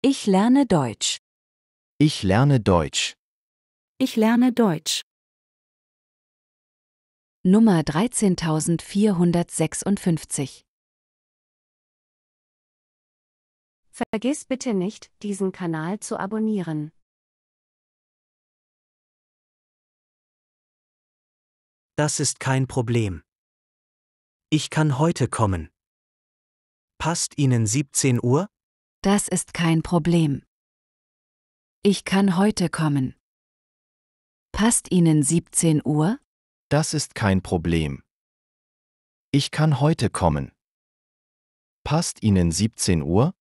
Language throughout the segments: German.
Ich lerne Deutsch. Ich lerne Deutsch. Ich lerne Deutsch. Nummer 13456 Vergiss bitte nicht, diesen Kanal zu abonnieren. Das ist kein Problem. Ich kann heute kommen. Passt Ihnen 17 Uhr? Das ist kein Problem. Ich kann heute kommen. Passt Ihnen 17 Uhr? Das ist kein Problem. Ich kann heute kommen. Passt Ihnen 17 Uhr?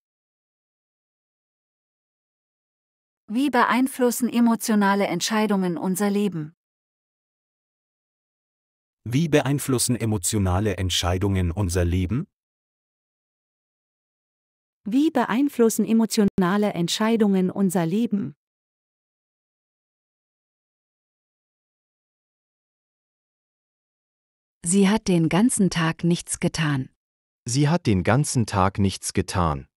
Wie beeinflussen emotionale Entscheidungen unser Leben? Wie beeinflussen emotionale Entscheidungen unser Leben? Wie beeinflussen emotionale Entscheidungen unser Leben? Sie hat den ganzen Tag nichts getan. Sie hat den ganzen Tag nichts getan.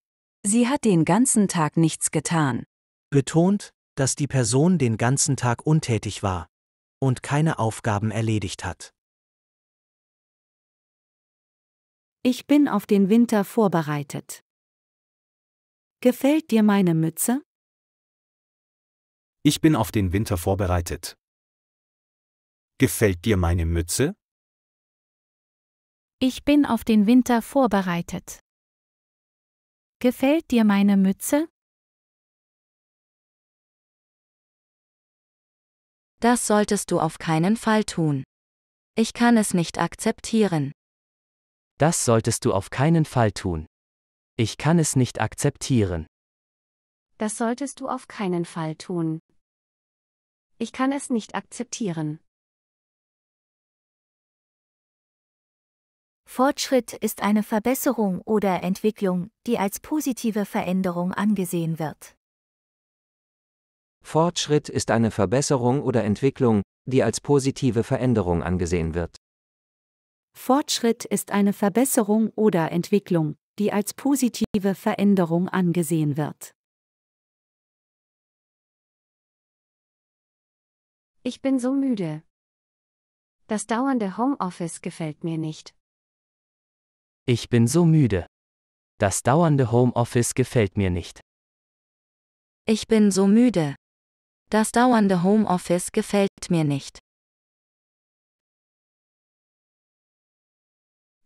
Sie hat den ganzen Tag nichts getan. Betont, dass die Person den ganzen Tag untätig war und keine Aufgaben erledigt hat. Ich bin auf den Winter vorbereitet. Gefällt dir meine Mütze? Ich bin auf den Winter vorbereitet. Gefällt dir meine Mütze? Ich bin auf den Winter vorbereitet. Gefällt dir meine Mütze? Das solltest du auf keinen Fall tun. Ich kann es nicht akzeptieren. Das solltest du auf keinen Fall tun. Ich kann es nicht akzeptieren. Das solltest du auf keinen Fall tun. Ich kann es nicht akzeptieren. Fortschritt ist eine Verbesserung oder Entwicklung, die als positive Veränderung angesehen wird. Fortschritt ist eine Verbesserung oder Entwicklung, die als positive Veränderung angesehen wird. Fortschritt ist eine Verbesserung oder Entwicklung, die als positive Veränderung angesehen wird. Ich bin so müde. Das dauernde Homeoffice gefällt mir nicht. Ich bin so müde. Das dauernde Homeoffice gefällt mir nicht. Ich bin so müde. Das dauernde Homeoffice gefällt mir nicht.